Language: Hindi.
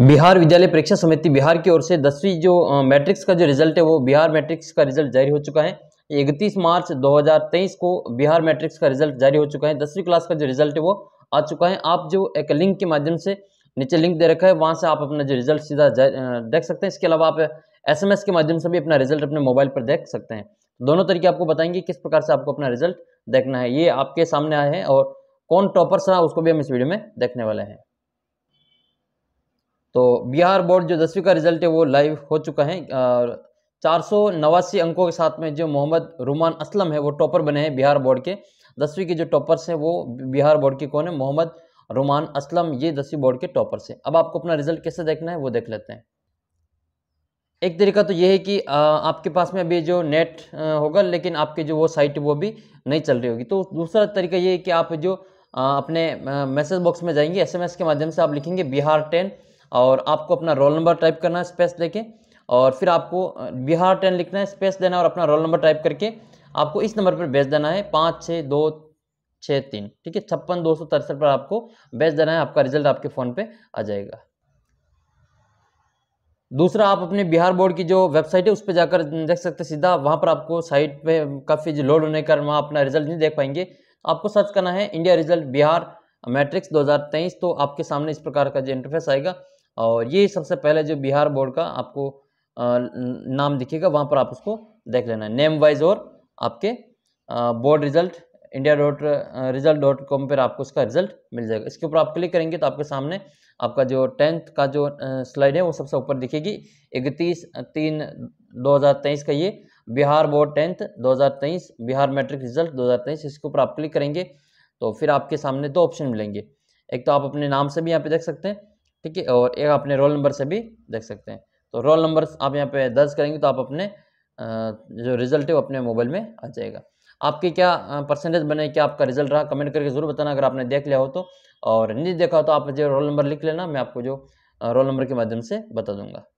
बिहार विद्यालय परीक्षा समिति बिहार की ओर से दसवीं जो मैट्रिक्स का जो रिजल्ट है वो बिहार मैट्रिक्स का रिजल्ट जारी हो चुका है इकतीस मार्च 2023 को बिहार मैट्रिक्स का रिजल्ट जारी हो चुका है दसवीं क्लास का जो रिजल्ट है वो आ चुका है आप जो एक लिंक के माध्यम से नीचे लिंक दे रखा है वहाँ से आप अपना जो रिजल्ट सीधा देख सकते हैं इसके अलावा आप एस के माध्यम से भी अपना रिजल्ट अपने मोबाइल पर देख सकते हैं दोनों तरीके आपको बताएंगे किस प्रकार से आपको अपना रिजल्ट देखना है ये आपके सामने आए हैं और कौन टॉपर्स रहा उसको भी हम इस वीडियो में देखने वाले हैं तो बिहार बोर्ड जो दसवीं का रिजल्ट है वो लाइव हो चुका है चार सौ नवासी अंकों के साथ में जो मोहम्मद रुमान असलम है वो टॉपर बने हैं बिहार बोर्ड के दसवीं के जो टॉपर्स हैं वो बिहार बोर्ड के कौन है मोहम्मद रुमान असलम ये दसवीं बोर्ड के टॉपर्स हैं अब आपको अपना रिजल्ट कैसे देखना है वो देख लेते हैं एक तरीका तो ये है कि आपके पास में अभी जो नेट होगा लेकिन आपके जो वो साइट वो भी नहीं चल रही होगी तो दूसरा तरीका ये है कि आप जो अपने मैसेज बॉक्स में जाएंगे एसएमएस के माध्यम से आप लिखेंगे बिहार टेन और आपको अपना रोल नंबर टाइप करना है स्पेस देके और फिर आपको बिहार टेन लिखना है स्पेस देना है और अपना रोल नंबर टाइप करके आपको इस नंबर पर भेज देना है पाँच छः दो छः तीन ठीक है छप्पन दो सौ तिरसठ पर आपको भेज देना है आपका रिजल्ट आपके फ़ोन पे आ जाएगा दूसरा आप अपने बिहार बोर्ड की जो वेबसाइट है उस पर जाकर देख सकते सीधा वहाँ पर आपको साइट पे काफ़ी लोड होने कर वहाँ अपना रिजल्ट नहीं देख पाएंगे आपको सर्च करना है इंडिया रिजल्ट बिहार मैट्रिक्स 2023 तो आपके सामने इस प्रकार का जो इंटरफेस आएगा और ये सबसे पहले जो बिहार बोर्ड का आपको नाम दिखेगा वहाँ पर आप उसको देख लेना नेम वाइज और आपके board result India dot result dot com पर आपको उसका रिजल्ट मिल जाएगा इसके ऊपर आप क्लिक करेंगे तो आपके सामने आपका जो टेंथ का जो स्लाइड है वो सबसे ऊपर दिखेगी इकतीस तीन 2023 का ये Bihar board tenth 2023 Bihar matric result 2023 इसके ऊपर आप क्लिक करेंगे तो फिर आपके सामने दो ऑप्शन मिलेंगे एक तो आप अपने नाम से भी यहाँ पे देख सकते हैं ठीक है और एक अपने रोल नंबर से भी देख सकते हैं तो रोल नंबर आप यहाँ पे दर्ज करेंगे तो आप अपने जो रिजल्ट है वो अपने मोबाइल में आ जाएगा आपके क्या परसेंटेज बने क्या आपका रिजल्ट रहा कमेंट करके ज़रूर बताना अगर आपने देख लिया हो तो और नहीं देखा हो तो आप जो रोल नंबर लिख लेना मैं आपको जो रोल नंबर के माध्यम से बता दूंगा